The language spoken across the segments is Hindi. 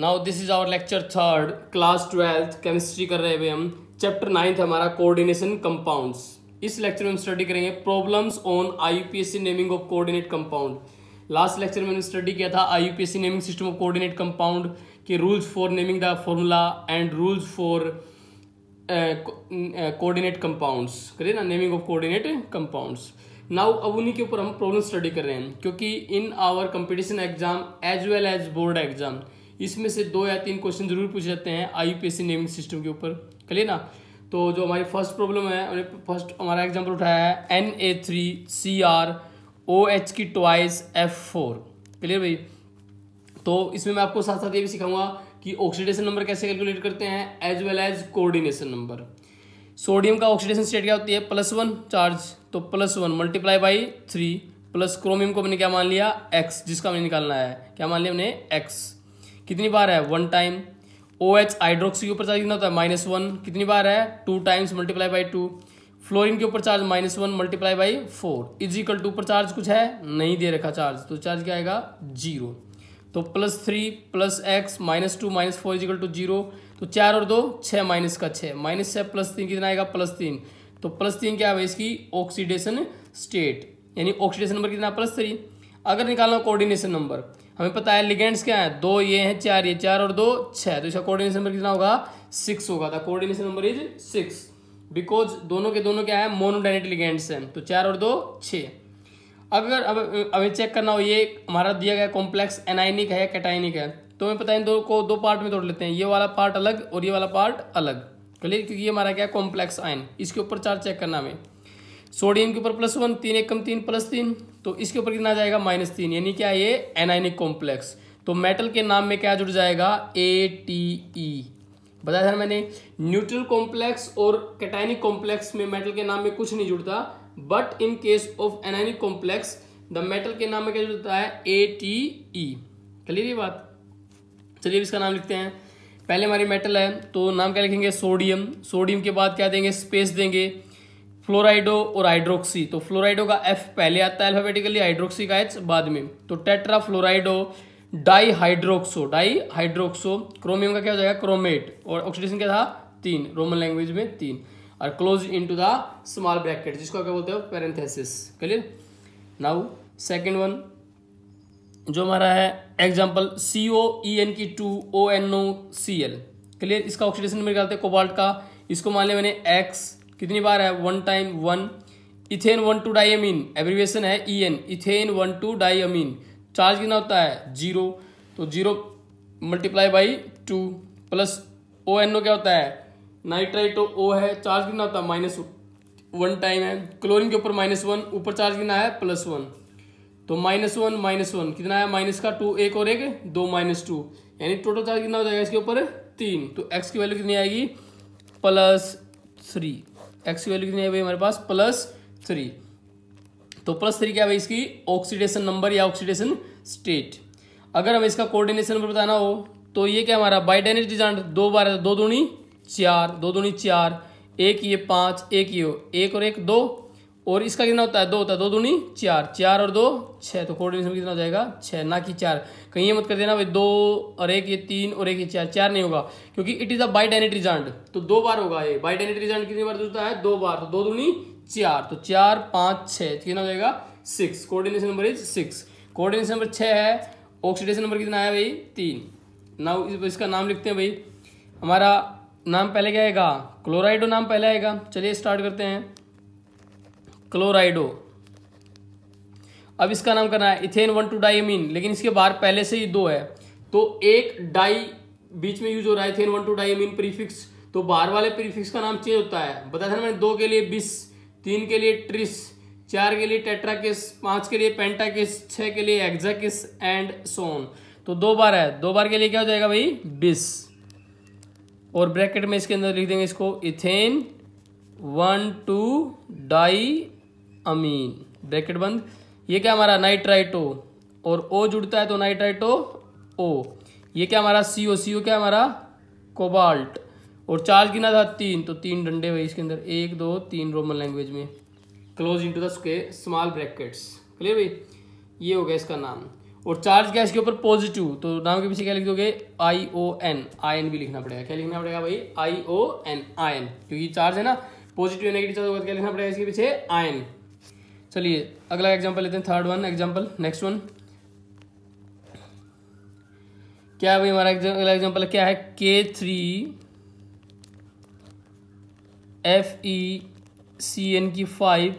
Now this is our lecture third class twelfth chemistry कर रहे हैं हम चैप्टर नाइन्थ हमारा कोऑर्डिनेशन कंपाउंड्स इस लेक्चर में हम स्टडी करेंगे problems on IUPAC naming of coordinate compound last lecture में हमने स्टडी किया था IUPAC naming system of coordinate compound के rules for naming the formula and rules for coordinate compounds करिए ना naming of coordinate compounds now अब उन्हीं के ऊपर हम प्रॉब्लम स्टडी कर रहे हैं क्योंकि in our competition exam as well as board exam इसमें से दो या तीन क्वेश्चन जरूर पूछ जाते हैं आई नेमिंग सिस्टम के ऊपर क्लियर ना तो जो हमारी फर्स्ट प्रॉब्लम है फर्स्ट हमारा एग्जाम्पल उठाया है N A three C R O H की ट्वाइस एफ फोर क्लियर भाई तो इसमें मैं आपको साथ साथ ये भी सिखाऊंगा कि ऑक्सीडेशन नंबर कैसे कैलकुलेट करते हैं as well as coordination number sodium का ऑक्सीडेशन स्टेट क्या होती है प्लस वन चार्ज तो plus one multiply by three plus chromium को मैंने क्या मान लिया एक्स जिसका हमने निकालना है क्या मान लिया हमने एक्स कितनी बार है one time O H hydroxy के ऊपर चार्ज कितना होता है माइनस वन कितनी बार है two times multiply by two fluorine के ऊपर charge minus one multiply by four is equal to पर चार्ज कुछ है नहीं दे रखा चार्ज तो चार्ज क्या आएगा जीरो तो plus three plus X minus two minus four is equal to zero तो चार और दो छः माइनस का छः माइनस छः प्लस तीन कितना आएगा प्लस तीन तो प्लस तीन क्या है इसकी ऑक्सीडेशन स्टेट यानी ऑक्सीडेशन नंबर कितना प्लस थ्री अगर निकालना कोऑर्डिनेशन नंबर हमें पता है लिगेंड्स क्या है दो ये हैं चार ये चार और दो छह तो इसका कोऑर्डिनेशन नंबर कितना होगा सिक्स होगा था coordination number is six because दोनों के दोनों क्या है मोनोडाइनेट लिगेंड्स हैं तो चार और दो छः अगर अब हमें चेक करना हो ये हमारा दिया गया कॉम्प्लेक्स एनाइनिक है या कैटाइनिक है तो हमें पता है इन दो को दो पार्ट में तोड़ लेते हैं ये वाला पार्ट अलग और ये वाला पार्ट अलग क्लियर तो क्योंकि ये हमारा क्या है कॉम्प्लेक्स आयन इसके ऊपर चार चेक करना हमें सोडियम के ऊपर प्लस वन तीन एक कम तीन प्लस तीन तो इसके ऊपर कितना आ जाएगा माइनस तीन यानी क्या ये एनाइनिक कॉम्प्लेक्स तो मेटल के नाम में क्या जुड़ जाएगा ए टी ई बताया था मैंने न्यूट्रल कॉम्प्लेक्स और कैटाइनिक कॉम्प्लेक्स में मेटल के नाम में कुछ नहीं जुड़ता but in case of anionic complex the metal के नाम में क्या जुड़ता है ए टी ई क्लियर ये बात चलिए इसका नाम लिखते हैं पहले हमारी मेटल है तो नाम क्या लिखेंगे सोडियम सोडियम के बाद क्या देंगे स्पेस देंगे फ्लोराइडो और हाइड्रोक्सी तो फ्लोराइडो का एफ पहले आता है अल्फाबेटिकली हाइड्रोक्सी का एच बाद में तो tetra fluorido di hydroxo di hydroxo chromium का क्या हो जाएगा क्रोमेट और ऑक्सीडेशन क्या था तीन रोमन लैंग्वेज में तीन और close into the small bracket जिसको क्या बोलते हो parenthesis clear now second one जो हमारा है example C O E N की two O N O C L clear इसका ऑक्सीडेशन में निकालते हैं कोबाल्ट का इसको मान लिया मैंने एक्स कितनी बार है one time one ethane one two diamine abbreviation है E e N ethane one two diamine charge कितना होता है जीरो तो zero multiply by two plus O N O क्या होता है नाइट्राइट ओ तो है चार्ज कितना होता है माइनस वन टाइम है क्लोरीन के ऊपर माइनस वन ऊपर चार्ज कितना है प्लस वन तो माइनस वन माइनस वन कितना है माइनस का टू एक और एक दो माइनस टू यानी टोटल चार्ज कितना हो जाएगा इसके ऊपर तीन तो एक्स की वैल्यू कितनी आएगी प्लस थ्री एक्स की वैल्यू कितनी है भाई हमारे पास प्लस थ्री तो प्लस थ्री क्या भाई इसकी ऑक्सीडेशन नंबर या ऑक्सीडेशन स्टेट अगर हमें इसका कोऑर्डिनेशन नंबर बताना हो तो ये क्या हमारा बाइडेनिक डिजाइन दो बार तो दो दूनी चार दो दूनी चार एक ये पाँच एक ये एक और एक दो और इसका कितना होता है दो होता है दो दूनी चार चार और दो छः तो कोऑर्डिनेशन कितना हो जाएगा छः ना कि चार कहीं ये मत कर देना भाई दो और एक ये तीन और एक ये चार चार नहीं होगा क्योंकि it is a by result तो दो बार होगा ये बाई डायनेट रिजल्ट कितनी बार जुड़ता है दो बार तो दो दूनी चार तो चार पाँच छः तो कितना हो जाएगा six coordination number is six coordination number छः है ऑक्सीडेशन नंबर कितना है भाई तीन नाउ इसका नाम लिखते हैं भाई हमारा नाम पहले क्या आएगा क्लोराइड नाम पहले आएगा चलिए स्टार्ट करते हैं क्लोराइडो अब इसका नाम करना है इथेन वन टू डाइमीन लेकिन इसके बाहर पहले से ही दो है तो एक डाई बीच में यूज हो रहा है ethane one two diamine prefix तो बाहर वाले प्रीफिक्स का नाम चेंज होता है बताया था ना मैंने दो के लिए बीस तीन के लिए ट्रिस चार के लिए टेट्रा पांच के लिए पेंटा किस छह के लिए एग्जा एंड सोन तो दो बार है दो बार के लिए क्या हो जाएगा भाई बिस और ब्रैकेट में इसके अंदर लिख देंगे इसको ethane one two di amine bracket बंद ये क्या हमारा नाइट्राइटो और ओ जुड़ता है तो नाइट्राइटो ओ ये क्या हमारा सी ओ सी ओ क्या हमारा कोबाल्ट और चार्ज गिना था तीन तो तीन डंडे भाई इसके अंदर एक दो तीन रोमन लैंग्वेज में close into two small brackets clear भाई ये हो गया इसका नाम और चार्ज क्या इसके ऊपर पॉजिटिव तो नाम के पीछे क्या लिख दोगे आई ओ एन आई एन भी लिखना पड़ेगा क्या लिखना पड़ेगा भाई आई ओ एन आयन क्योंकि चार्ज है ना पॉजिटिव नेगेटिव चार्ज होगा क्या लिखना पड़ेगा इसके पीछे आयन चलिए अगला एग्जाम्पल लेते हैं third one example next one क्या भाई हमारा अगला एग्जाम्पल क्या है K three F E C N की फाइव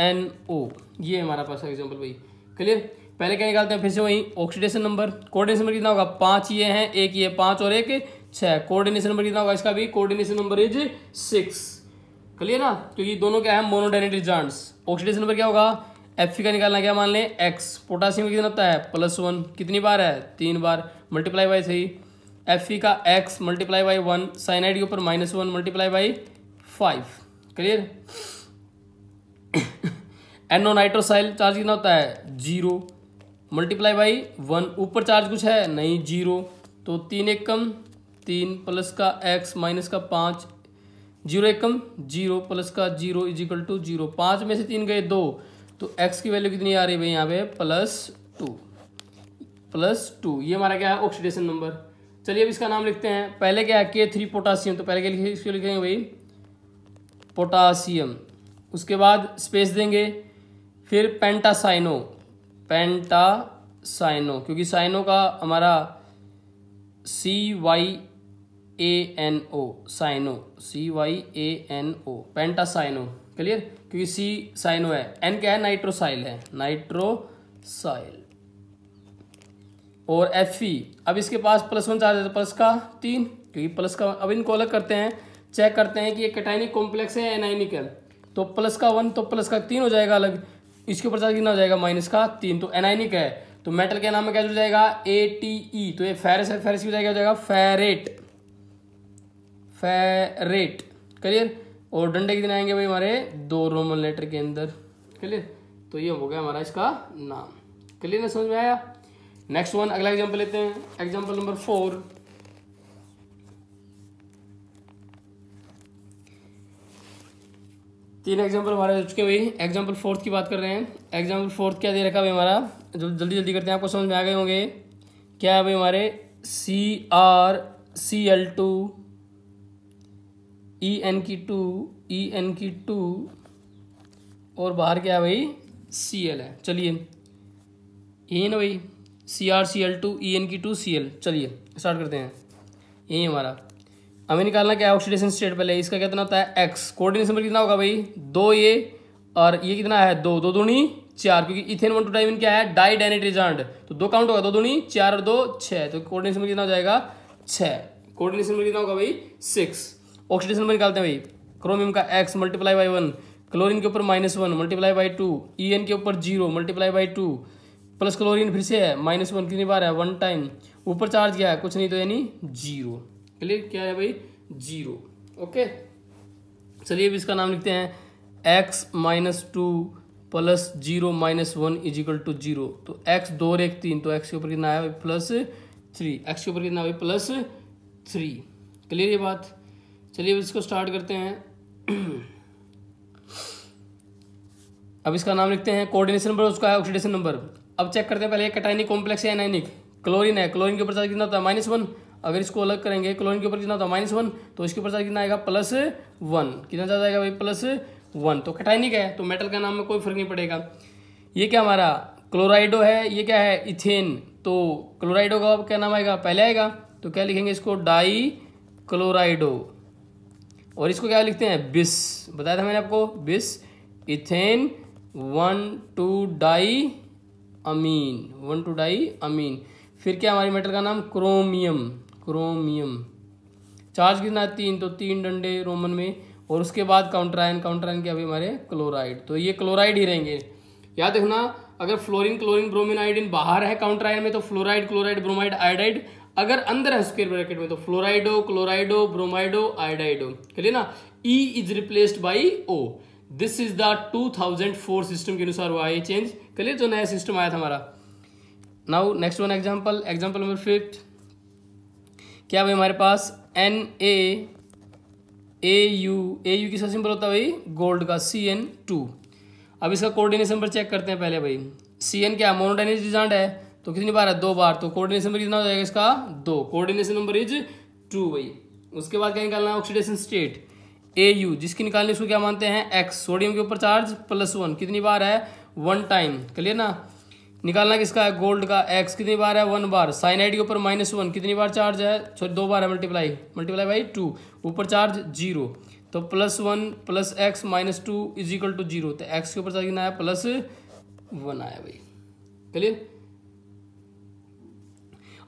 एन ओ ये हमारा पास एग्जाम्पल भाई क्लियर पहले क्या निकालते हैं फिर से वही ऑक्सीडेशन नंबर कोऑर्डिनेशन नंबर कितना होगा पांच ये हैं एक ये पांच और एक छह कोऑर्डिनेशन नंबर कितना होगा इसका भी coordination number is six clear ना तो ये दोनों क्या है मोनोडाइनेट रिजांट्स ऑक्सीडेशन पर क्या होगा एफ का निकालना क्या मान लें एक्स पोटासियम का कितना होता है प्लस वन कितनी बार है तीन बार मल्टीप्लाई बाई सही एफ का X multiply by one cyanide के ऊपर minus one multiply by five clear N O nitrosyl charge कितना होता है जीरो मल्टीप्लाई बाई वन ऊपर चार्ज कुछ है नहीं जीरो तो तीन एक कम तीन प्लस का एक्स माइनस का पाँच जीरो एकम जीरो प्लस का जीरो इजिकल टू जीरो पाँच में से तीन गए दो तो एक्स की वैल्यू कितनी आ रही है भाई यहाँ पे प्लस टू प्लस टू ये हमारा क्या है ऑक्सीडेशन नंबर चलिए अब इसका नाम लिखते हैं पहले क्या है के थ्री पोटासियम तो पहले क्या लिखे इसको लिखेंगे भाई पोटासियम उसके बाद स्पेस देंगे फिर पेंटासाइनो पेंटासाइनो क्योंकि साइनो का हमारा C Y A N O cyano C Y A N O pentacyano clear क्योंकि सी साइनो है एन क्या है नाइट्रोसाइल है नाइट्रोसाइल और एफ ई अब इसके पास प्लस वन चार्ज है प्लस तो का तीन क्योंकि प्लस का अब इनको अलग करते हैं चेक करते हैं कि ये कटाइनिक कॉम्प्लेक्स है एनाइनिकल तो प्लस का वन तो प्लस का तीन हो जाएगा अलग इसके ऊपर चार्ज कितना हो जाएगा माइनस का तीन तो एनाइनिक है तो मेटल के नाम में क्या जुड़ जाएगा ए टी ई तो ये फेरस है फेरस हो जाएगा हो जाएगा फेरेट फेरेट क्लियर और डंडे के दिन आएंगे भाई हमारे दो रोमन लेटर के अंदर क्लियर तो ये हो गया हमारा इसका नाम क्लियर ना समझ में आया नेक्स्ट वन अगला एग्जाम्पल लेते हैं एग्जाम्पल नंबर फोर तीन एग्जाम्पल हमारे हो चुके भाई एग्जाम्पल फोर्थ की बात कर रहे हैं एग्जाम्पल फोर्थ क्या दे रखा भाई हमारा जो जल्दी जल्दी करते हैं आपको समझ में आ गए होंगे क्या है भाई हमारे C R C L two E e N की टू ई एन की टू और बाहर क्या है भाई सी एल है चलिए ए ना भाई C R C L two E N की टू सी एल चलिए स्टार्ट करते हैं यही हमारा हमें निकालना क्या है ऑक्सीडेशन स्टेट पहले इसका कितना होता है एक्स कोऑर्डिनेशन नंबर कितना होगा भाई दो ए और ये कितना है दो दो दूनी चार क्योंकि इथेन वन टू डाइमिन क्या है डाई डाइनेट रिजांड तो दो काउंट होगा दो दूनी चार और दो छः तो कोऑर्डिनेशन नंबर कितना हो जाएगा छः कोऑर्डिनेशन नंबर कितना होगा भाई सिक्स ऑक्सीडेशन में निकालते हैं भाई क्रोमियम का X multiply by one chlorine के ऊपर minus one multiply by two E N के ऊपर zero multiply by two plus chlorine फिर से है माइनस वन कितनी बार है वन टाइम ऊपर चार्ज गया है कुछ नहीं तो यानी जीरो क्लियर क्या है भाई जीरो ओके चलिए अब इसका नाम लिखते हैं X minus two plus zero minus one is equal to zero तो एक्स दो और एक तीन तो एक्स के ऊपर कितना है प्लस थ्री एक्स के ऊपर कितना है प्लस थ्री क्लियर ये बात चलिए अब इसको स्टार्ट करते हैं अब इसका नाम लिखते हैं कोऑर्डिनेशन नंबर उसका है ऑक्सीडेशन नंबर अब चेक करते हैं पहले कटाइनिक कॉम्प्लेक्स है एनाइनिक क्लोरीन है क्लोरीन के ऊपर चार्ज कितना होता है माइनस वन अगर इसको अलग करेंगे क्लोरीन के ऊपर कितना होता है माइनस वन तो इसके ऊपर चार्ज कितना आएगा प्लस वन कितना चार्ज आएगा भाई प्लस वन तो कटाइनिक है तो मेटल का नाम में कोई फर्क नहीं पड़ेगा ये क्या हमारा क्लोराइडो है ये क्या है इथेन तो क्लोराइडो का क्या नाम आएगा पहले आएगा तो क्या लिखेंगे इसको डाई क्लोराइडो और इसको क्या लिखते हैं बिस बताया था मैंने आपको bis ethane one two di amine one two di amine फिर क्या हमारी मेटल का नाम क्रोमियम क्रोमियम चार्ज कितना है तीन तो तीन डंडे रोमन में और उसके बाद काउंटर आयन के अभी हमारे क्लोराइड तो ये क्लोराइड ही रहेंगे याद रखना अगर फ्लोरीन क्लोरीन ब्रोमिन आयोडिन बाहर है आयन में तो फ्लोराइड क्लोराइड ब्रोमाइड आयोडाइड अगर अंदर है स्क्वेयर ब्रैकेट में तो फ्लोराइडो क्लोराइडो ब्रोमाइडो आयोडाइडो चलिए ना E is replaced by O this is the 2004 system के अनुसार हुआ ये चेंज चलिए जो नया सिस्टम आया था हमारा now next one example example number fifth क्या भाई हमारे पास N A A U A U किसका सिंपल होता है भाई गोल्ड का सी एन टू अब इसका कोऑर्डिनेशन पर चेक करते हैं पहले भाई सी एन क्या मोनोडाइनिज डिजांड है तो कितनी बार है दो बार तो कोऑर्डिनेशन नंबर कितना हो जाएगा इसका दो कोऑर्डिनेशन नंबर इज टू भाई उसके बाद क्या निकालना है ऑक्सीडेशन स्टेट ए यू जिसकी निकालने उसको क्या मानते हैं एक्स सोडियम के ऊपर चार्ज प्लस वन कितनी बार है वन टाइम क्लियर ना निकालना किसका है गोल्ड का एक्स कितनी बार है वन बार साइनाइड के ऊपर माइनस वन कितनी बार चार्ज है सॉरी दो बार है मल्टीप्लाई मल्टीप्लाई बाई टू ऊपर चार्ज जीरो तो plus one plus X minus two is equal to zero तो एक्स के ऊपर चार्ज कितना है प्लस वन आया भाई क्लियर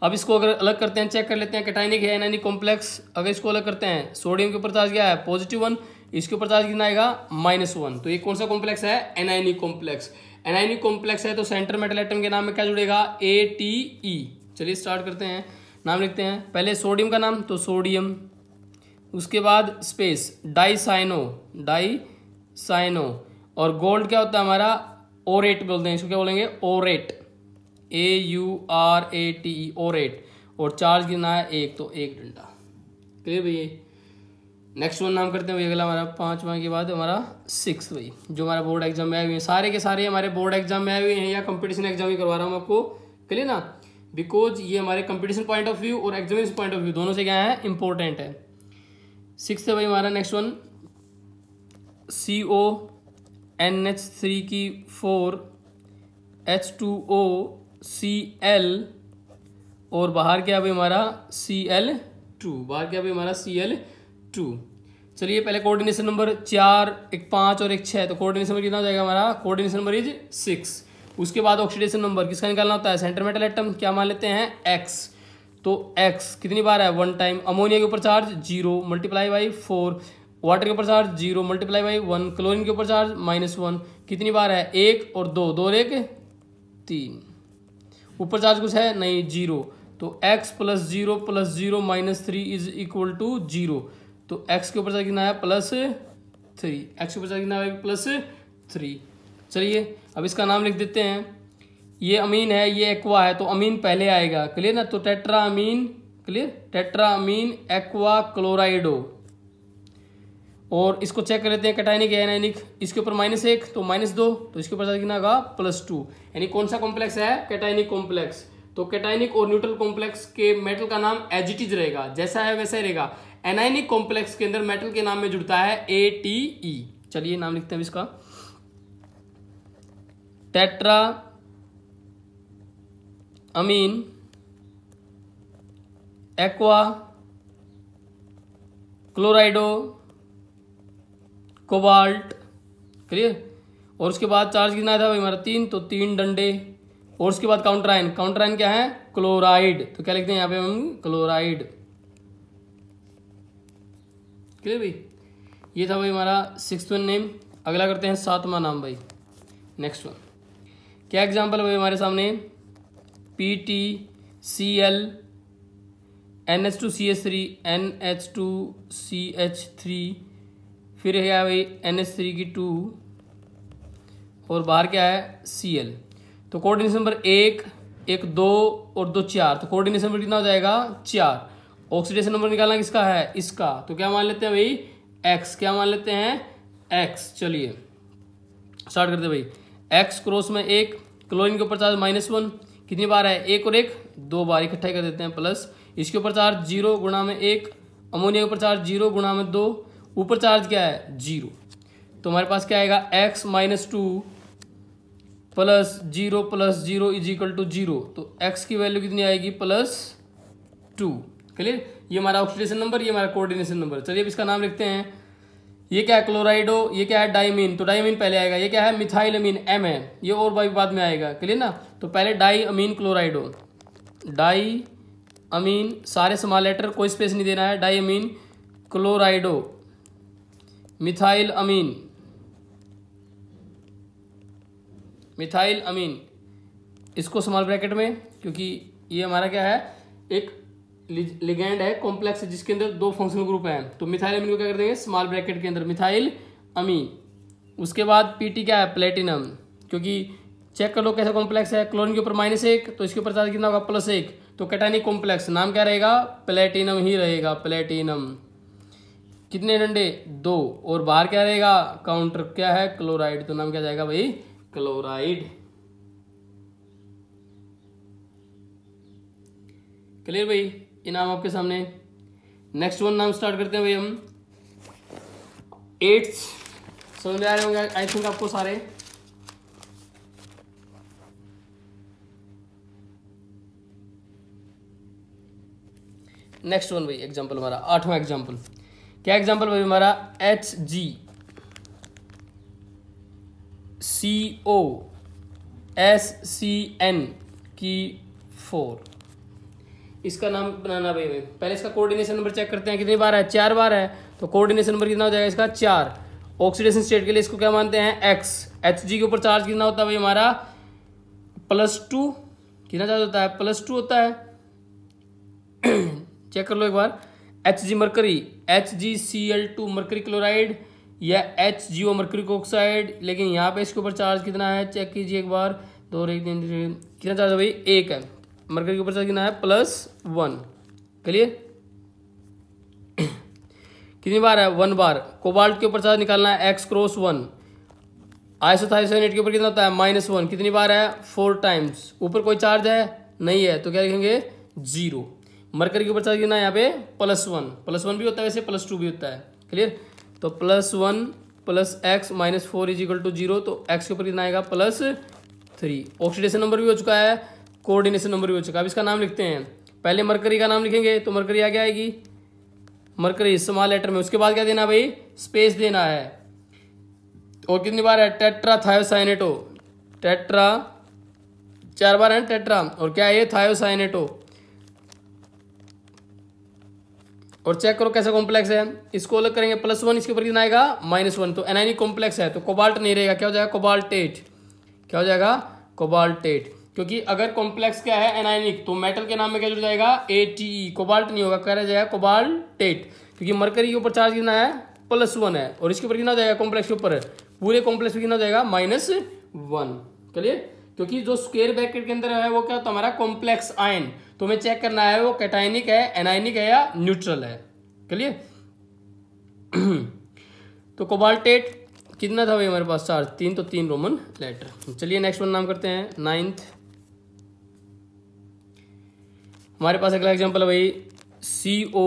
अब इसको अगर अलग करते हैं चेक कर लेते हैं कैटाइनिक है एनाइनिक कॉम्प्लेक्स अगर इसको अलग करते हैं सोडियम के ऊपर चार्ज क्या है पॉजिटिव वन इसके ऊपर चार्ज कितना आएगा माइनस वन तो ये कौन सा कॉम्प्लेक्स है एनाइनिक कॉम्प्लेक्स एनाइनिक कॉम्प्लेक्स है तो सेंटर मेटल आइटम के नाम में क्या जुड़ेगा ए टी ई चलिए स्टार्ट करते हैं नाम लिखते हैं पहले सोडियम का नाम तो सोडियम उसके बाद स्पेस डाइसाइनो डाइसाइनो और गोल्ड क्या होता है हमारा ओरेट बोलते हैं इसको क्या बोलेंगे aurate A U R A T और एट और चार्ज गिरना है एक तो एक डंडा क्लियर भैया नेक्स्ट वन नाम करते हैं भैया अगला हमारा पाँचवा के बाद हमारा सिक्स भाई जो हमारा बोर्ड एग्जाम में आए हुए हैं सारे के सारे हमारे बोर्ड एग्जाम में आए हुए हैं या कंपटीशन एग्जाम ही करवा रहा हूँ आपको क्लियर ना बिकॉज ये हमारे कंपटीशन पॉइंट ऑफ व्यू और एग्जामिनेशन पॉइंट ऑफ व्यू दोनों से क्या है इंपॉर्टेंट है सिक्स है भाई हमारा next one C O N H three की four H two O C L और बाहर क्या भी हमारा सी एल टू बाहर क्या भी हमारा सी एल टू चलिए पहले कोऑर्डिनेशन नंबर चार एक पाँच और एक छः तो कोऑर्डिनेशन नंबर कितना हो जाएगा हमारा कोऑर्डिनेशन नंबर इज सिक्स उसके बाद ऑक्सीडेशन नंबर किसका निकालना होता है सेंटर मेटल एटम क्या मान लेते हैं एक्स तो एक्स कितनी बार है वन टाइम अमोनिया के ऊपर charge zero multiply by four water के ऊपर charge zero multiply by one chlorine के ऊपर चार्ज माइनस वन कितनी बार है एक और दो दो और एक तीन ऊपर चार्ज कुछ है नहीं जीरो तो X plus zero plus zero minus three is equal to zero तो एक्स के ऊपर चार्ज कितना है प्लस थ्री एक्स के ऊपर चार्ज कितना आया प्लस थ्री चलिए अब इसका नाम लिख देते हैं ये अमीन है ये एक्वा है तो अमीन पहले आएगा क्लियर ना तो tetra amine clear tetra amine aqua chlorido और इसको चेक कर लेते हैं कटाइनिक एनाइनिक इसके ऊपर माइनस एक तो माइनस दो तो इसके ऊपर कितना होगा प्लस टू यानी कौन सा कॉम्प्लेक्स है कैटाइनिक कॉम्प्लेक्स तो कैटाइनिक और न्यूट्रल कॉम्प्लेक्स के मेटल का नाम एजिटिज रहेगा जैसा है वैसा ही रहेगा एनाइनिक कॉम्प्लेक्स के अंदर मेटल के नाम में जुड़ता है ए टी ई चलिए नाम लिखते हैं इसका tetra amine aqua chlorido cobalt clear और उसके बाद चार्ज कितना था भाई हमारा तीन तो तीन डंडे और उसके बाद काउंटर आयन काउंटर आयन क्या है क्लोराइड तो क्या लिखते हैं यहाँ पे हम क्लोराइड क्लियर भाई ये था भाई हमारा सिक्स वन नेम अगला करते हैं सातवा नाम भाई नेक्स्ट वन क्या एग्जाम्पल भाई हमारे सामने P T C L N H two C H three N H two C H three फिर है भाई एन एस थ्री की टू और बाहर क्या है सी एल तो कोऑर्डिनेशन नंबर एक एक दो और दो चार तो कोऑर्डिनेशन नंबर कितना हो जाएगा चार ऑक्सीडेशन नंबर निकालना किसका है इसका तो क्या मान लेते हैं भाई एक्स क्या मान लेते हैं एक्स चलिए स्टार्ट करते भाई एक्स क्रॉस में एक क्लोरीन के ऊपर चार्ज माइनस वन कितनी बार है एक और एक दो बार इकट्ठा कर देते हैं प्लस इसके ऊपर चार्ज जीरो गुणा में एक अमोनिया के ऊपर चार्ज जीरो गुणा में दो ऊपर चार्ज क्या है जीरो तो हमारे पास क्या आएगा X minus two plus zero plus zero is equal to zero तो एक्स की वैल्यू कितनी आएगी प्लस टू क्लियर ये हमारा ऑक्सीडेशन नंबर ये हमारा कोऑर्डिनेशन नंबर चलिए अब इसका नाम लिखते हैं ये क्या है क्लोराइडो ये क्या है डाइमिन तो डाइमिन पहले आएगा ये क्या है मिथाइल अमीन एम है ये और भाई बाद में आएगा क्लियर ना तो पहले डाई अमीन क्लोराइडो डाई अमीन सारे समाल लेटर कोई स्पेस नहीं देना है di amine chlorido methyl amine methyl amine इसको स्मॉल ब्रैकेट में क्योंकि ये हमारा क्या है एक लिगेंड है कॉम्प्लेक्स जिसके अंदर दो फंक्शनल ग्रुप हैं तो मिथाइल अमीन को क्या कर देंगे स्मॉल ब्रैकेट के अंदर मिथाइल अमीन उसके बाद पीटी क्या है प्लेटिनम क्योंकि चेक कर लो कैसा कॉम्प्लेक्स है क्लोरीन के ऊपर माइनस एक तो इसके ऊपर चार्ज कितना होगा प्लस एक तो कैटानिक कॉम्प्लेक्स नाम क्या रहेगा प्लेटिनम ही रहेगा प्लेटिनम कितने डंडे दो और बाहर क्या रहेगा काउंटर क्या है क्लोराइड तो नाम क्या जाएगा भाई क्लोराइड क्लियर भाई ये नाम आपके सामने नेक्स्ट वन नाम स्टार्ट करते हैं भाई हम एट्स समझ में आ रहे होंगे आई थिंक आपको सारे नेक्स्ट वन भाई एग्जांपल हमारा आठवां एग्जांपल क्या एग्जाम्पल भाई हमारा H G C O S C N की फोर इसका नाम बनाना भाई भाई पहले इसका कोऑर्डिनेशन नंबर चेक करते हैं कितनी बार है चार बार है तो कोऑर्डिनेशन नंबर कितना हो जाएगा इसका चार ऑक्सीडेशन स्टेट के लिए इसको क्या मानते हैं एक्स एच जी के ऊपर चार्ज कितना होता है भाई हमारा प्लस टू कितना चार्ज होता है प्लस टू होता है चेक कर लो एक बार H G mercury H G C L two mercury chloride या H G O mercury oxide लेकिन यहाँ पे इसके ऊपर चार्ज कितना है चेक कीजिए एक बार दो एक कितना चार्ज है भाई एक है मरकरी के ऊपर चार्ज कितना है प्लस वन क्लियर कितनी बार है वन बार कोबाल्ट के ऊपर चार्ज निकालना है एक्स क्रॉस वन आइसोथाइसोनेट के ऊपर कितना होता है माइनस वन कितनी बार है फोर टाइम्स ऊपर कोई चार्ज है नहीं है तो क्या लिखेंगे जीरो मरकरी के ऊपर चला ना यहाँ पे प्लस वन प्लस वन भी होता है वैसे प्लस टू भी होता है क्लियर तो plus one plus X minus four is equal to zero तो एक्स के ऊपर कितना आएगा प्लस थ्री ऑक्सीडेशन नंबर भी हो चुका है कोऑर्डिनेशन नंबर भी हो चुका है अब इसका नाम लिखते हैं पहले मरकरी का नाम लिखेंगे तो मरकरी आगे आएगी मरकरी स्मॉल लेटर में उसके बाद क्या देना भाई स्पेस देना है और कितनी बार है टेट्रा थायोसाइनेटो टेट्रा चार बार है टेट्रा और क्या है थायोसाइनेटो और चेक करो कैसा कॉम्प्लेक्स है इसको अलग करेंगे प्लस वन इसके ऊपर कितना आएगा माइनस वन तो एनाइनी कॉम्प्लेक्स है तो कोबाल्ट नहीं रहेगा क्या हो जाएगा कोबाल्टेट क्या हो जाएगा कोबाल्टेट क्योंकि अगर कॉम्प्लेक्स क्या है एनाइनिक तो मेटल के नाम में क्या जुड़ जाएगा ए टी ई कोबाल्ट नहीं होगा कह जाएगा कोबाल्टेट क्योंकि मरकरी के ऊपर चार्ज कितना है प्लस वन है और इसके ऊपर कितना हो जाएगा कॉम्प्लेक्स के ऊपर पूरे कॉम्प्लेक्स में कितना हो जाएगा माइनस वन क्लियर क्योंकि जो स्क्वेयर ब्रैकेट के अंदर है वो क्या होता है हमारा कॉम्प्लेक्स आयन तो हमें चेक करना है वो कैटाइनिक है एनाइनिक है या न्यूट्रल है क्लियर तो कोबाल्टेट कितना था भाई हमारे पास चार तीन तो तीन रोमन लेटर चलिए नेक्स्ट वन नाम करते हैं नाइन्थ हमारे पास अगला एग्जाम्पल है भाई सी ओ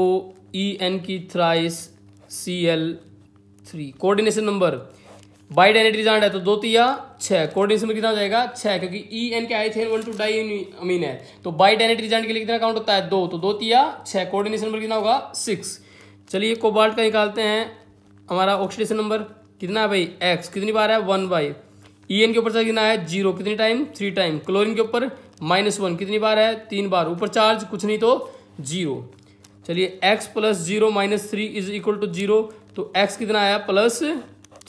ई एन की thrice C L three coordination number bidentate result है तो दो तिया छः कोऑर्डिनेशन में कितना हो जाएगा छः क्योंकि ई एन के आई थे वन टू डाई अमीन है तो बाई डायनेट रिजाल्ट के लिए कितना काउंट होता है दो तो दो तिया छः कोऑर्डिनेशन नंबर कितना होगा सिक्स चलिए कोबाल्ट का निकालते हैं हमारा ऑक्सीडेशन नंबर कितना है भाई एक्स कितनी बार है वन बाई ई एन के ऊपर चार्ज कितना है जीरो कितनी टाइम थ्री टाइम क्लोरिन के ऊपर माइनस वन कितनी बार है तीन बार ऊपर चार्ज कुछ नहीं तो जीरो चलिए X plus zero minus three is equal to zero तो एक्स कितना आया प्लस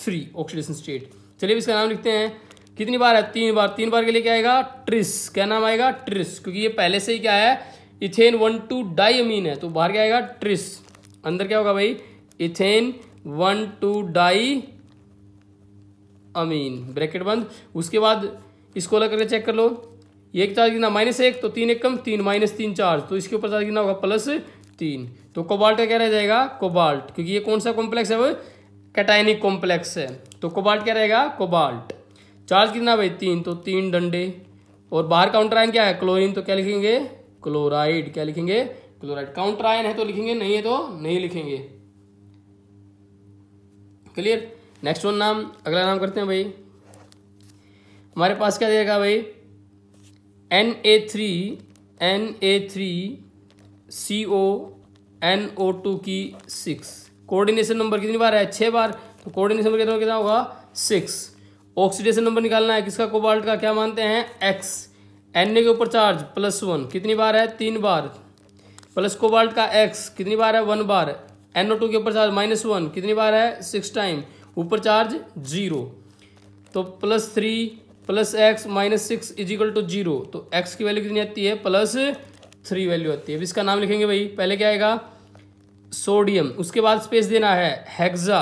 थ्री ऑक्सीडेशन स्टेट चलिए इसका नाम लिखते हैं कितनी बार है तीन बार तीन बार के लिए क्या आएगा ट्रिस क्या नाम आएगा ट्रिस क्योंकि ये पहले से ही क्या है इथेन वन टू डाईमीन है तो बाहर क्या आएगा ट्रिस अंदर क्या होगा भाई ethane one two di amine bracket बंद उसके बाद इसको अलग करके चेक कर लो एक चार्ज कितना माइनस एक तो तीन एक कम तीन माइनस तीन चार्ज तो इसके ऊपर चार्ज कितना होगा प्लस तीन तो कोबाल्ट का क्या रह जाएगा कोबाल्ट क्योंकि ये कौन सा कॉम्प्लेक्स है वो कैटाइनिक कॉम्प्लेक्स है तो कोबाल्ट क्या रहेगा कोबाल्ट चार्ज कितना भाई तीन तो तीन डंडे और बाहर काउंटर आयन क्या है क्लोरीन तो क्या लिखेंगे क्लोराइड क्या लिखेंगे क्लोराइड काउंटर आयन है तो लिखेंगे नहीं है तो नहीं लिखेंगे क्लियर नेक्स्ट वन नाम अगला नाम करते हैं भाई हमारे पास क्या देगा भाई N A three N A three C O N O two की सिक्स कोऑर्डिनेशन नंबर कितनी बार है छः बार तो कोऑर्डिनेशन नंबर कितना कितना होगा सिक्स ऑक्सीडेशन नंबर निकालना है किसका कोबाल्ट का क्या मानते हैं एक्स एन के ऊपर चार्ज प्लस वन कितनी बार है तीन बार प्लस कोबाल्ट का एक्स कितनी बार है वन बार एन टू के ऊपर चार्ज माइनस वन कितनी बार है सिक्स टाइम ऊपर चार्ज जीरो तो plus three plus X minus six is equal to zero तो एक्स की वैल्यू कितनी आती है प्लस थ्री वैल्यू आती है अब इसका नाम लिखेंगे भाई पहले क्या आएगा सोडियम उसके बाद स्पेस देना है हेक्सा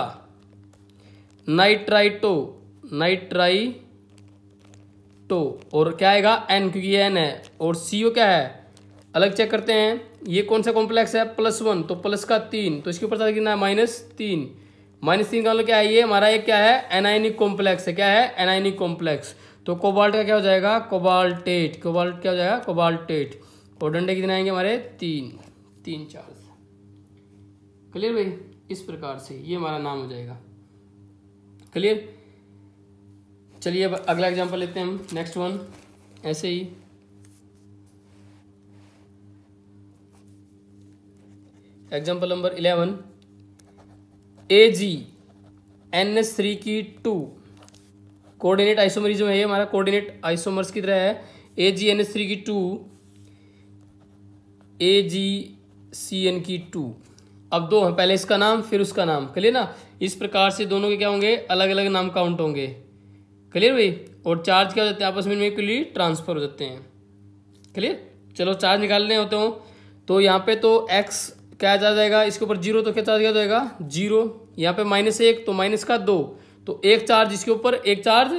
नाइट्राइटो नाइट्राइटो और क्या आएगा एन क्योंकि एन है और सी ओ क्या है अलग चेक करते हैं ये कौन सा कॉम्प्लेक्स है प्लस वन तो प्लस का तीन तो इसके ऊपर कितना है माइनस तीन माइनस तीन का मतलब क्या है ये हमारा ये क्या है एनाइनिक कॉम्प्लेक्स है क्या है एनाइनिक कॉम्प्लेक्स तो कोबाल्ट का क्या हो जाएगा कोबाल्टेट कोबाल्ट क्या हो जाएगा कोबाल्टेट और डंडे कितने आएंगे हमारे तीन तीन चार क्लियर भाई इस प्रकार से ये हमारा नाम हो जाएगा क्लियर चलिए अब अगला एग्जांपल लेते हैं हम नेक्स्ट वन ऐसे ही example number eleven A G N S three की टू कोऑर्डिनेट जो है ये हमारा कोऑर्डिनेट आइसोमर्स की तरह है A G N S three की two A G C N की टू अब दो हैं पहले इसका नाम फिर उसका नाम क्लियर ना इस प्रकार से दोनों के क्या होंगे अलग अलग नाम काउंट होंगे क्लियर भाई और चार्ज क्या हो जाते हैं आपस में इक्वली ट्रांसफर हो जाते हैं क्लियर चलो चार्ज निकालने होते हो तो यहाँ पे तो एक्स क्या चार्ज आएगा इसके ऊपर जीरो तो क्या चार्ज क्या जाएगा जीरो यहाँ पे माइनस एक तो माइनस का दो तो एक चार्ज इसके ऊपर एक चार्ज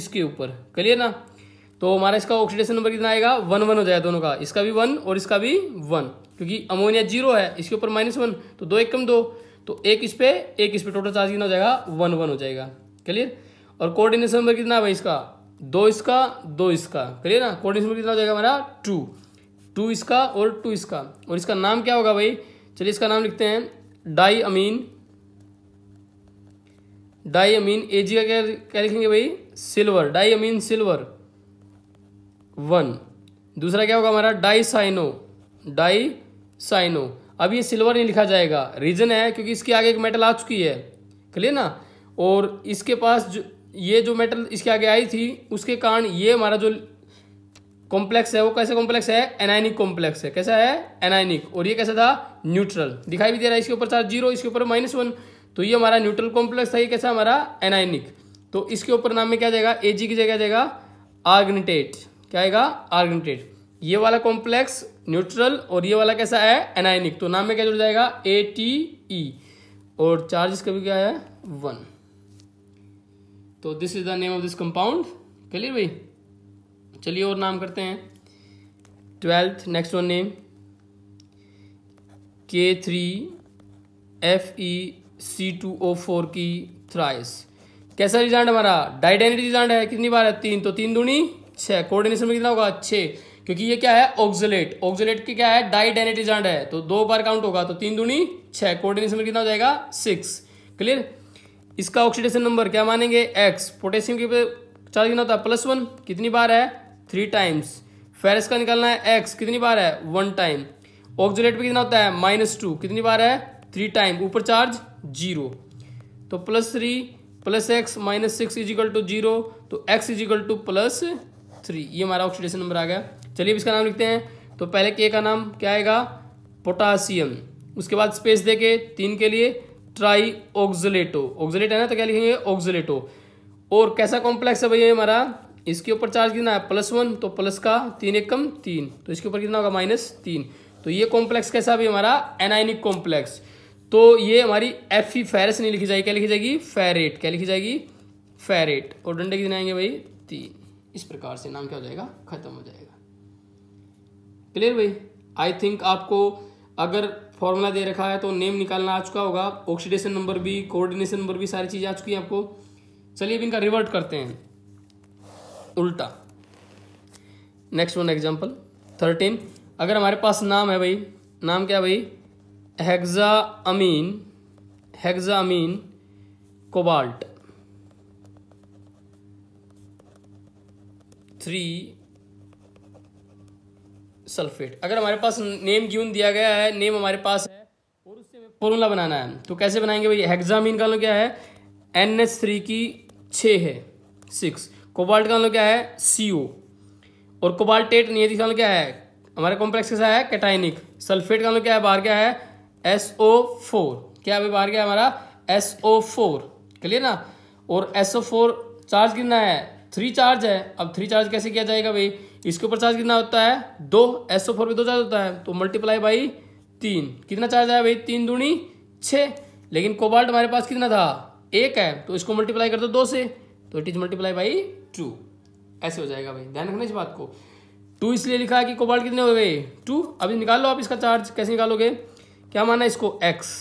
इसके ऊपर क्लियर ना तो हमारा इसका ऑक्सीडेशन नंबर कितना आएगा वन वन हो जाएगा दोनों का इसका भी वन और इसका भी वन क्योंकि अमोनिया जीरो है इसके ऊपर माइनस वन तो दो एक कम दो तो एक इस पर एक इस पर टोटल चार्ज कितना हो जाएगा वन वन हो जाएगा क्लियर और कोऑर्डिनेशन नंबर कितना है भाई इसका दो इसका दो इसका क्लियर ना कोऑर्डिनेशन नंबर कितना हो जाएगा हमारा टू टू इसका और टू इसका और इसका नाम क्या होगा भाई चलिए इसका नाम लिखते हैं डाई अमीन डाई अमीन ए जी का क्या क्या लिखेंगे भाई silver di amine silver one दूसरा क्या होगा हमारा डाई साइनो डाई साइनो अब ये सिल्वर नहीं लिखा जाएगा रीजन है क्योंकि इसके आगे एक मेटल आ चुकी है क्लियर ना और इसके पास जो ये जो मेटल इसके आगे आई थी उसके कारण ये हमारा जो कॉम्प्लेक्स है वो कैसे कॉम्प्लेक्स है एनाइनिक कॉम्प्लेक्स है कैसा है एनाइनिक और ये कैसा था न्यूट्रल दिखाई भी दे रहा है इसके ऊपर चार जीरो इसके ऊपर माइनस वन तो ये हमारा न्यूट्रल कॉम्प्लेक्स था ये कैसा हमारा एनाइनिक तो इसके ऊपर नाम में क्या जाएगा ए की जगह जाएगा आग्निटेट क्या आएगा आर्गनेटेड ये वाला कॉम्प्लेक्स न्यूट्रल और ये वाला कैसा है एनायनिक तो नाम में क्या जुड़ जाएगा ए टी ई और चार्ज इसका भी क्या है वन तो this is the name of this compound clear भाई चलिए और नाम करते हैं twelfth next one name K three F E C two O four की थ्राइस कैसा रिजल्ट हमारा डाइडेनिटी रिजल्ट है कितनी बार है तीन तो तीन दूनी छः अच्छा कोऑर्डिनेशन में कितना होगा छः क्योंकि ये क्या है ऑक्जलेट ऑक्जलेट की क्या है डाई डेनेटिजांड है तो दो बार काउंट होगा तो तीन दूनी छः कोऑर्डिनेशन में कितना हो जाएगा सिक्स क्लियर इसका ऑक्सीडेशन नंबर क्या मानेंगे एक्स पोटेशियम के चार्ज कितना होता है प्लस वन कितनी बार है थ्री टाइम्स फेरस का निकालना है एक्स कितनी बार है वन टाइम ऑक्जलेट पर कितना होता है माइनस टू कितनी बार है थ्री टाइम ऊपर चार्ज जीरो तो plus three plus X minus six is equal to zero तो X is equal to plus three ये हमारा ऑक्सीडेशन नंबर आ गया चलिए अब इसका नाम लिखते हैं तो पहले के का नाम क्या आएगा पोटासियम उसके बाद स्पेस दे के तीन के लिए ट्राई ऑक्जलेटो ऑक्जलेट है ना तो क्या लिखेंगे ऑक्जलेटो और कैसा कॉम्प्लेक्स है भैया हमारा इसके ऊपर चार्ज कितना है प्लस वन तो प्लस का तीन एक कम तीन तो इसके ऊपर कितना होगा माइनस तीन तो ये कॉम्प्लेक्स कैसा भी हमारा एनाइनिक कॉम्प्लेक्स तो ये हमारी एफ ई फेरस नहीं लिखी जाएगी क्या लिखी जाएगी फेरेट क्या लिखी जाएगी फेरेट और डंडे कितने आएंगे भाई तीन इस प्रकार से नाम क्या हो जाएगा खत्म हो जाएगा क्लियर भाई आई थिंक आपको अगर फॉर्मूला दे रखा है तो नेम निकालना आ चुका होगा ऑक्सीडेशन नंबर भी कोऑर्डिनेशन नंबर भी सारी चीज़ें आ चुकी हैं आपको चलिए अब इनका रिवर्ट करते हैं उल्टा नेक्स्ट वन एग्जांपल थर्टीन अगर हमारे पास नाम है भाई नाम क्या भाई hexa amine hexa amine cobalt three sulphate अगर हमारे पास नेम क्यून दिया गया है नेम हमारे पास है और उससे फॉर्मूला बनाना है तो कैसे बनाएंगे भाई हेक्सामीन का लो क्या है एन एच थ्री की छ है सिक्स कोबाल्ट का लो क्या है सी ओ और कोबाल्टेट नियति का लो क्या है हमारा कॉम्प्लेक्स कैसा है कैटाइनिक सल्फेट का लो क्या है बाहर क्या है एस ओ फोर क्या अभी बाहर क्या है हमारा एस ओ फोर क्लियर ना और एस ओ फोर चार्ज कितना है थ्री चार्ज है अब थ्री चार्ज कैसे किया जाएगा भाई इसके ऊपर चार्ज कितना होता है दो एस ओ फोर पर दो चार्ज होता है तो मल्टीप्लाई बाई तीन कितना चार्ज आया भाई तीन दूनी छः लेकिन कोबाल्ट हमारे पास कितना था एक है तो इसको मल्टीप्लाई कर दो दो से तो it is multiply by two ऐसे हो जाएगा भाई ध्यान रखना इस बात को टू इसलिए लिखा है कि कोबाल्ट कितने हो गए टू अभी निकाल लो आप इसका चार्ज कैसे निकालोगे क्या माना इसको एक्स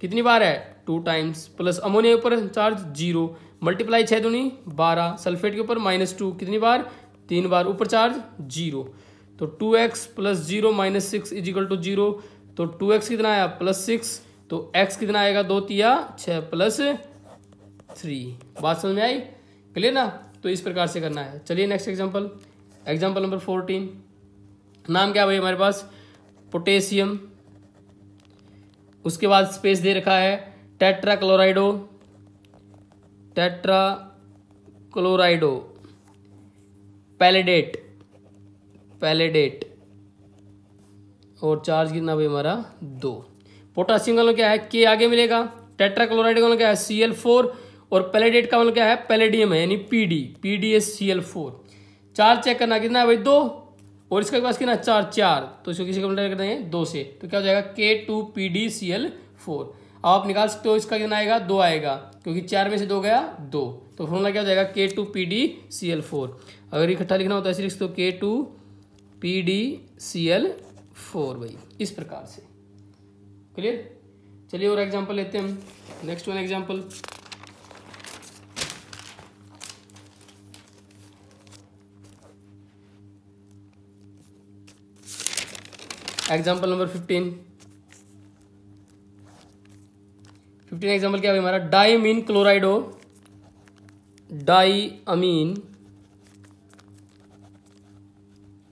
कितनी बार है टू टाइम्स प्लस अमोनिया ऊपर चार्ज जीरो मल्टीप्लाई छः दूनी बारह सल्फेट के ऊपर माइनस टू कितनी बार तीन बार ऊपर चार्ज जीरो तो two X plus zero minus six is equal to zero तो टू एक्स कितना आया प्लस सिक्स तो एक्स कितना आएगा दो तिया छः प्लस थ्री बात समझ में आई क्लियर ना तो इस प्रकार से करना है चलिए next example example number fourteen नाम क्या भाई हमारे पास पोटेशियम उसके बाद स्पेस दे रखा है टेट्राक्लोराइडो टेट्रा क्लोराइडो पैलेडेट पैलेडेट और चार्ज कितना भाई हमारा दो पोटासियम का क्या है के आगे मिलेगा टेट्रा क्लोराइड का क्या है सी एल फोर और पैलेडेट का क्या है पैलेडियम है यानी P D P D S C L four charge check करना कितना है भाई दो और इसके पास कितना चार चार तो इसको किसी को मल्टीप्लाई कर देंगे दो से तो क्या हो जाएगा K two P D C L four आप निकाल सकते हो इसका कितना आएगा दो आएगा क्योंकि चार में से दो गया दो तो फॉर्मूला क्या हो जाएगा K two P D C L four अगर इकट्ठा लिखना होता तो है ऐसे लिख सकते हो K two P D C L four भाई इस प्रकार से क्लियर चलिए और एग्जाम्पल लेते हैं हम next one example example number fifteen fifteen example क्या है हमारा diamine chlorido di amine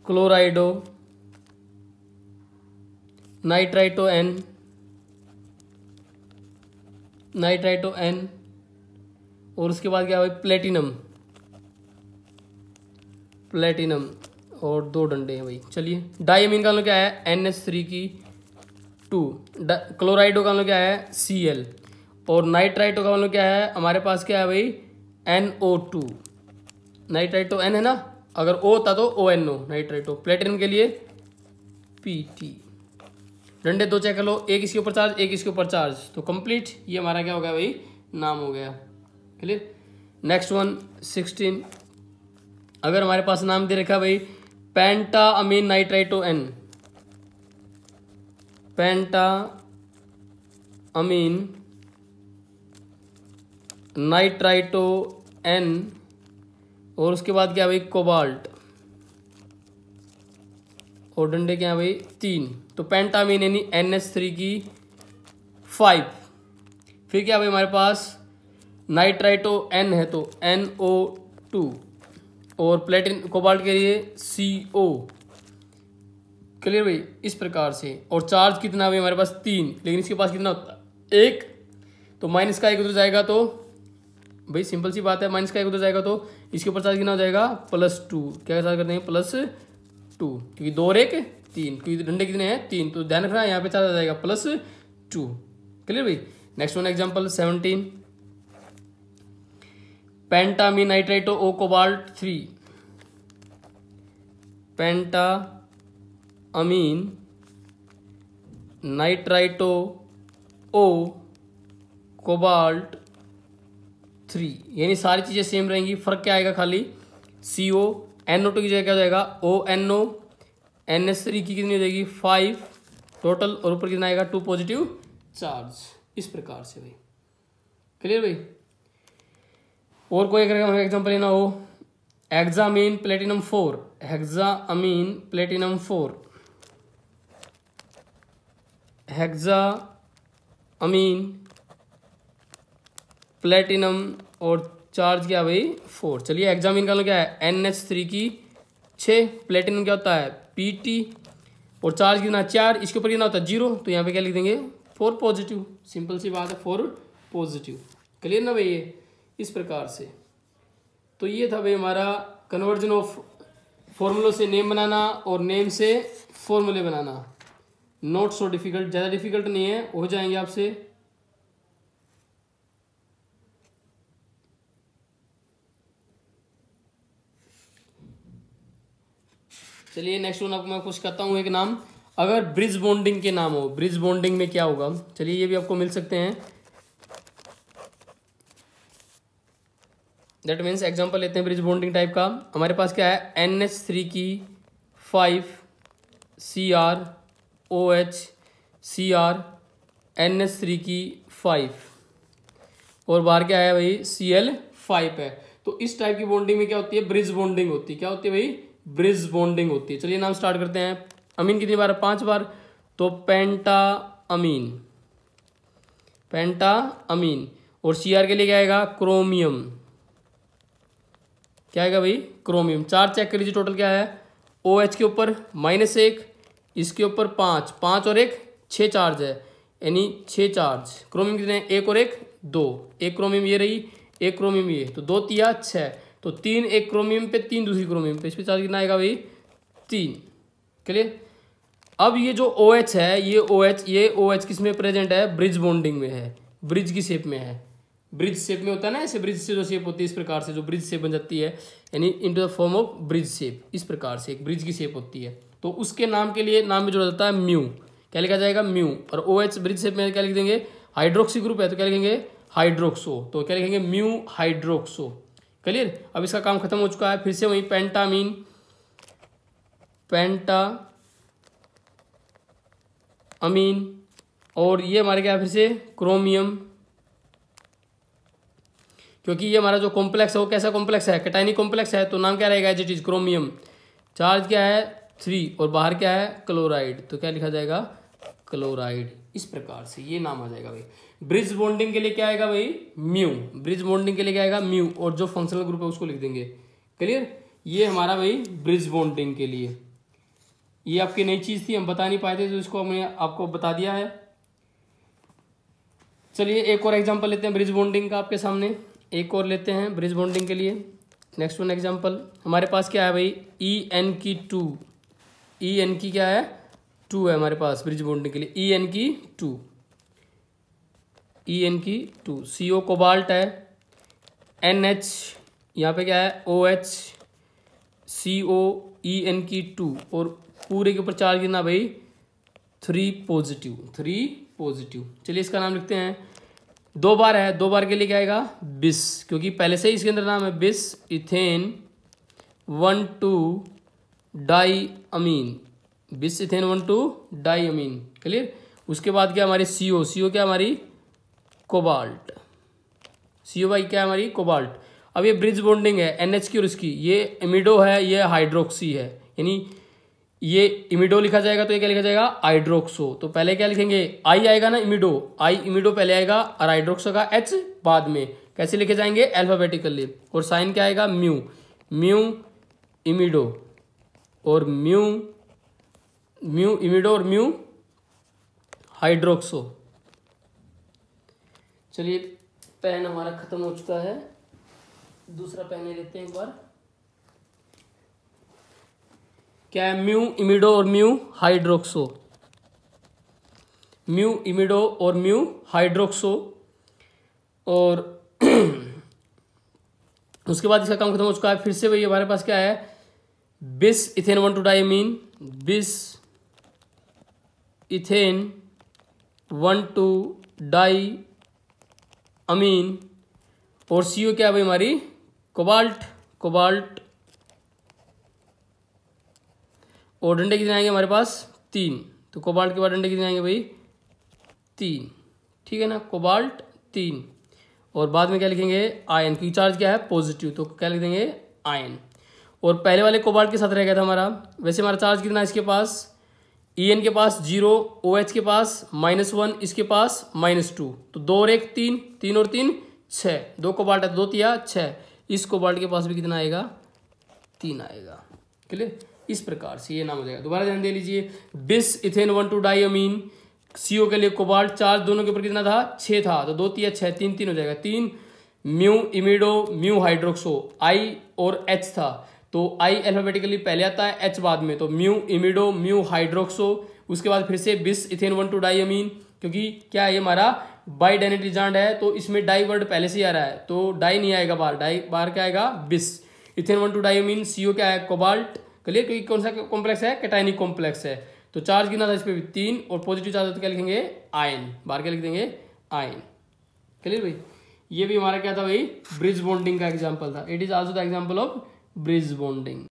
chlorido nitrito N nitrito N और उसके बाद क्या भाई प्लेटिनम प्लेटिनम और दो डंडे हैं भाई चलिए डाइमीन का लो मतलब क्या है एन एस थ्री की टू क्लोराइडो का लो मतलब क्या है सी एल और नाइट्राइटो का मतलब क्या है हमारे पास क्या है भाई एन ओ टू नाइट्राइटो तो एन है ना अगर ओ था तो ओ एन ओ नाइट्राइटो तो। प्लेटिनम के लिए पी टी डंडे दो चेक कर लो एक इसके ऊपर चार्ज एक इसके ऊपर चार्ज तो कंप्लीट ये हमारा क्या हो गया भाई नाम हो गया क्लियर नेक्स्ट वन सिक्सटीन अगर हमारे पास नाम दे रखा भाई penta amine nitrito N penta amine nitrito N और उसके बाद क्या भाई कोबाल्ट और डंडे क्या भाई तीन तो पेंटामिन यानी एन एस थ्री की फाइव फिर क्या भाई हमारे पास नाइट्राइटो एन है तो एन ओ टू और प्लेटिन कोबाल्ट के लिए सी ओ क्लियर भाई इस प्रकार से और चार्ज कितना भाई हमारे पास तीन लेकिन इसके पास कितना होता है एक तो माइनस का एक उधर जाएगा तो भाई सिंपल सी बात है माइनस का एक उधर जाएगा तो इसके ऊपर चार्ज कितना हो जाएगा प्लस टू क्या चार्ज करते हैं प्लस टू क्योंकि दो और एक तीन क्योंकि डंडे कितने हैं तीन तो ध्यान रखना यहाँ पे चार्ज आ जाएगा प्लस टू क्लियर भाई next one example seventeen pentamine nitrito O cobalt three penta amine nitrito O cobalt three यानी सारी चीज़ें सेम रहेंगी फ़र्क क्या आएगा खाली सी ओ एन ओ टू की जगह क्या हो जाएगा O N O N S three की कितनी हो जाएगी फाइव टोटल और ऊपर कितना आएगा टू पॉजिटिव चार्ज इस प्रकार से भाई क्लियर भाई और कोई अगर एग्जाम्पल लेना हो examine platinum four amine platinum four hexa amine platinum और चार्ज क्या भाई फोर चलिए एग्जाम इनका क्या है एन एच थ्री की छः प्लेटिनम क्या होता है पी टी और चार्ज कितना चार इसके ऊपर कितना होता है जीरो तो यहाँ पे क्या लिख देंगे फोर पॉजिटिव सिंपल सी बात है फोर पॉजिटिव क्लियर ना भाई ये इस प्रकार से तो ये था भाई हमारा कन्वर्जन ऑफ फॉर्मूलों से नेम बनाना और नेम से फॉर्मूले बनाना नॉट सो डिफ़िकल्ट ज़्यादा डिफ़िकल्ट नहीं है हो जाएंगे आपसे चलिए नेक्स्ट वन आपको मैं कुछ करता हूँ एक नाम अगर ब्रिज बॉन्डिंग के नाम हो ब्रिज बॉन्डिंग में क्या होगा चलिए ये भी आपको मिल सकते हैं दैट मीन्स एग्जाम्पल लेते हैं ब्रिज बॉन्डिंग टाइप का हमारे पास क्या है एन एच थ्री की five C R O H C R N H three की फाइव और बाहर क्या है भाई सी एल फाइव है तो इस टाइप की बॉन्डिंग में क्या होती है ब्रिज बॉन्डिंग होती है क्या होती है भाई ब्रिज बॉन्डिंग होती है चलिए नाम स्टार्ट करते हैं अमीन कितनी बार पांच बार तो पेंटा अमीन पेंटा अमीन और सी के लिए क्या आएगा क्रोमियम क्या आएगा भाई क्रोमियम चार चेक कर लीजिए टोटल क्या है ओ OH के ऊपर माइनस एक इसके ऊपर पांच पांच और एक छ चार्ज है यानी छ चार्ज क्रोमियम कितने एक और एक दो एक क्रोमियम ये रही एक क्रोमियम ये तो दो तिया छह तो तीन एक क्रोमियम पे तीन दूसरी क्रोमियम पे इस पर चार्ज कितना आएगा भाई तीन क्लियर अब ये जो ओ OH है ये ओ OH, ये ओ OH किस में प्रेजेंट है ब्रिज बॉन्डिंग में है ब्रिज की शेप में है ब्रिज शेप में होता है ना ऐसे ब्रिज से जो शेप होती है इस प्रकार से जो ब्रिज शेप बन जाती है यानी into the form of bridge shape इस प्रकार से एक ब्रिज की शेप होती है तो उसके नाम के लिए नाम में जोड़ा जाता है म्यू क्या लिखा जाएगा म्यू और ओ OH ब्रिज शेप में क्या लिख देंगे हाइड्रोक्सी ग्रुप है तो क्या लिखेंगे हाइड्रोक्सो तो क्या लिखेंगे म्यू हाइड्रोक्सो क्लियर अब इसका काम खत्म हो चुका है फिर से वही पेंटामीन पेंटा अमीन और ये हमारा क्या फिर से क्रोमियम क्योंकि ये हमारा जो कॉम्प्लेक्स है वो कैसा कॉम्प्लेक्स है कटाइनी कॉम्प्लेक्स है तो नाम क्या रहेगा as it is chromium charge क्या है थ्री और बाहर क्या है क्लोराइड तो क्या लिखा जाएगा क्लोराइड इस प्रकार से ये नाम आ जाएगा भाई ब्रिज बॉन्डिंग के लिए क्या आएगा भाई म्यू ब्रिज बॉन्डिंग के लिए क्या आएगा म्यू और जो फंक्शनल ग्रुप है उसको लिख देंगे क्लियर ये हमारा भाई ब्रिज बॉन्डिंग के लिए ये आपकी नई चीज़ थी हम बता नहीं पाए थे जो तो इसको हमने आपको बता दिया है चलिए एक और एग्जाम्पल लेते हैं ब्रिज बॉन्डिंग का आपके सामने एक और लेते हैं ब्रिज बॉन्डिंग के लिए नेक्स्ट वन एग्जाम्पल हमारे पास क्या है भाई ई e एन की टू ई एन की क्या है टू है हमारे पास ब्रिज बॉन्डिंग के लिए ई e एन की टू ई e एन की टू सी ओ कोबाल्ट है एन एच यहाँ पे क्या है O H C O E N की टू और पूरे के ऊपर चार्ज कितना भाई थ्री पॉजिटिव थ्री पॉजिटिव चलिए इसका नाम लिखते हैं दो बार है दो बार के लिए क्या आएगा बिस क्योंकि पहले से ही इसके अंदर नाम है bis ethane one two di amine bis ethane one two di amine clear उसके बाद क्या हमारी सी ओ सी ओ क्या हमारी कोबाल्ट सी ओ वाई क्या है हमारी कोबाल्ट अब ये ब्रिज बॉन्डिंग है एन एच की और इसकी ये इमिडो है ये हाइड्रोक्सी है यानी ये इमिडो लिखा जाएगा तो ये क्या लिखा जाएगा हाइड्रोक्सो तो पहले क्या लिखेंगे आई आएगा ना इमिडो आई इमिडो पहले आएगा और हाइड्रोक्सो का एच बाद में कैसे लिखे जाएंगे एल्फाबेटिकली और साइन क्या आएगा म्यू म्यू इमिडो और म्यू म्यू इमिडो और म्यू हाइड्रोक्सो चलिए पेन हमारा ख़त्म हो चुका है दूसरा पेन लेते हैं एक बार क्या है म्यू इमिडो और म्यू हाइड्रोक्सो म्यू इमिडो और म्यू हाइड्रोक्सो और उसके बाद इसका काम खत्म हो चुका है फिर से भाई हमारे पास क्या है bis ethane one two diamine bis ethane one two di amine और सी ओ क्या है भाई हमारी कोबाल्ट कोबाल्ट और डंडे कितने आएंगे हमारे पास तीन तो कोबाल्ट के बाद डंडे कितने आएंगे भाई तीन ठीक है ना कोबाल्ट तीन और बाद में क्या लिखेंगे आयन क्योंकि चार्ज क्या है पॉजिटिव तो क्या लिख देंगे आयन और पहले वाले कोबाल्ट के साथ रह गया था हमारा वैसे हमारा चार्ज कितना है इसके पास ई e एन के पास जीरो ओ एच के पास माइनस वन इसके पास माइनस टू तो दो और एक तीन तीन और तीन छः दो कोबाल्ट तो दो तिया छः इस कोबाल्ट के पास भी कितना आएगा तीन आएगा क्लियर इस प्रकार से ये नाम हो जाएगा दोबारा ध्यान दे लीजिए bis ethane one two diamine CO के लिए कोबाल्ट चार दोनों के ऊपर कितना था छः था तो दो तिया छः तीन तीन हो जाएगा तीन mu imido mu hydroxo I और एच था तो आई अल्फाबेटिकली पहले आता है एच बाद में तो म्यू इमिडो म्यू हाइड्रोक्सो उसके बाद फिर से बिस इथेन वन टू डाईमीन क्योंकि क्या ये हमारा बाई डेनेटिजांड है तो इसमें डाई वर्ड पहले से ही आ रहा है तो डाई नहीं आएगा बार डाई बार क्या आएगा bis ethane one two diamine C क्या है कोबाल्ट क्लियर क्योंकि कौन सा कॉम्प्लेक्स है कैटाइनिक कॉम्प्लेक्स है तो चार्ज गिना था इस पर भी तीन और पॉजिटिव चार्ज तो क्या लिखेंगे आयन बार क्या लिख देंगे आयन क्लियर भाई ये भी हमारा क्या था भाई ब्रिज बॉन्डिंग का एग्जाम्पल था it is also the example of bridge bonding